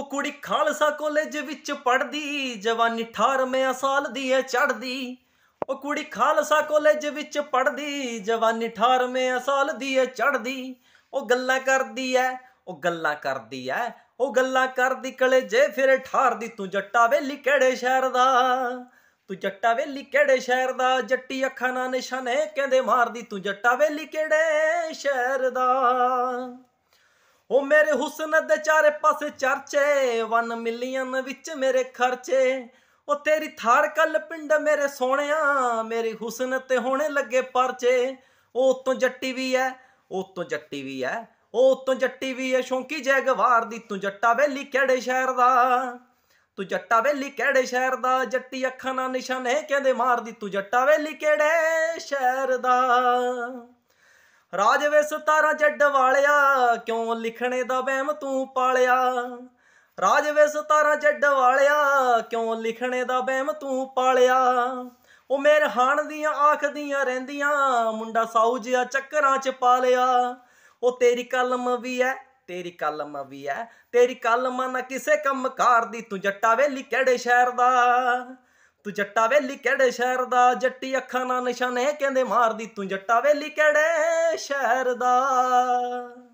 ਉਹ ਕੁੜੀ ਖਾਲਸਾ ਕਾਲਜ ਵਿੱਚ ਪੜਦੀ ਜਵਾਨੀ 18 ਸਾਲ ਦੀ ਐ ਚੜਦੀ ਉਹ ਕੁੜੀ ਖਾਲਸਾ ਕਾਲਜ ਵਿੱਚ ਪੜਦੀ ਜਵਾਨੀ 18 ਸਾਲ ਦੀ ਐ ਚੜਦੀ ਉਹ ਗੱਲਾਂ ਕਰਦੀ ਐ ਉਹ ਗੱਲਾਂ ਕਰਦੀ ਐ ਉਹ ਗੱਲਾਂ ਕਰਦੀ ਕਲੇ ਜੇ ਫਿਰ ਠਾਰਦੀ ਤੂੰ ਜੱਟਾ ਵੇਲੀ ਕਿਹੜੇ ਸ਼ਹਿਰ ਦਾ ਤੂੰ ਜੱਟਾ ਵੇਲੀ ਕਿਹੜੇ ਸ਼ਹਿਰ ਦਾ ਜੱਟੀ ਅੱਖਾਂ ਨਾਲ ਨਿਸ਼ਾਨੇ ਕਹਿੰਦੇ ਮਾਰਦੀ ਤੂੰ ਜੱਟਾ ਵੇਲੀ ਕਿਹੜੇ ਸ਼ਹਿਰ ਦਾ ਉਹ ਮੇਰੇ ਹੁਸਨ ਦੇ ਚਾਰੇ ਪਾਸੇ ਚਰਚੇ 1 ਮਿਲੀਅਨ ਵਿੱਚ ਮੇਰੇ ਖਰਚੇ ਉਹ ਤੇਰੀ ਥਾਰ ਕੱਲ ਪਿੰਡ ਮੇਰੇ ਸੋਹਣਿਆ ਮੇਰੇ ਹੁਸਨ ਤੇ ਹੋਣੇ ਲੱਗੇ ਪਰਚੇ ਉਹ ਉਤੋਂ ਜੱਟੀ ਵੀ ਐ ਉਹ ਤੋਂ ਜੱਟੀ ਵੀ ਐ ਉਹ ਤੋਂ ਜੱਟੀ ਵੀ ਐ ਸ਼ੌਂਕੀ ਜੈਗਵਾਰ ਦੀ ਤੂੰ ਜੱਟਾ ਵੇਲੀ ਕਿਹੜੇ ਸ਼ਹਿਰ ਦਾ ਤੂੰ ਜੱਟਾ ਵੇਲੀ ਕਿਹੜੇ ਸ਼ਹਿਰ ਦਾ ਜੱਟੀ ਅੱਖਾਂ ਨਾਲ ਨਿਸ਼ਾਨੇ ਕਹਿੰਦੇ ਮਾਰਦੀ ਤੂੰ ਜੱਟਾ ਵੇਲੀ ਕਿਹੜੇ ਸ਼ਹਿਰ ਦਾ ਰਾਜ ਵੇ ਸਤਾਰਾਂ ਜੱਡ ਵਾਲਿਆ ਕਿਉਂ ਲਿਖਣੇ ਦਾ ਵਹਿਮ ਤੂੰ ਪਾਲਿਆ ਰਾਜ ਵੇ ਸਤਾਰਾਂ ਜੱਡ ਵਾਲਿਆ ਕਿਉਂ ਲਿਖਣੇ ਦਾ ਵਹਿਮ ਤੂੰ ਪਾਲਿਆ ਉਹ ਮੇਰੇ ਹਾਣ ਦੀਆਂ ਆਖ ਦੀਆਂ ਰਹਿੰਦੀਆਂ ਮੁੰਡਾ ਸਾਊ ਜਿਆ ਚੱਕਰਾਂ 'ਚ ਪਾ ਲਿਆ ਉਹ ਤੇਰੀ ਕਲਮ ਵੀ ਐ ਤੇਰੀ ਕਲਮ ਵੀ ਐ ਤੇਰੀ ਕਲਮ ਨਾ ਕਿਸੇ ਕੰਮਕਾਰ ਦੀ ਤੂੰ ਜੱਟਾ ਵੇਲੀ ਕਿਹੜੇ ਸ਼ਹਿਰ ਦਾ ਤੂੰ ਜੱਟਾ ਵੇਲੀ ਕਿਹੜੇ ਸ਼ਹਿਰ ਦਾ ਜੱਟੀ ਅੱਖਾਂ ਨਾਲ ਨਿਸ਼ਾਨੇ ਕਹਿੰਦੇ ਮਾਰਦੀ ਤੂੰ ਜੱਟਾ ਵੇਲੀ ਕਿਹੜੇ ਸ਼ਹਿਰ ਦਾ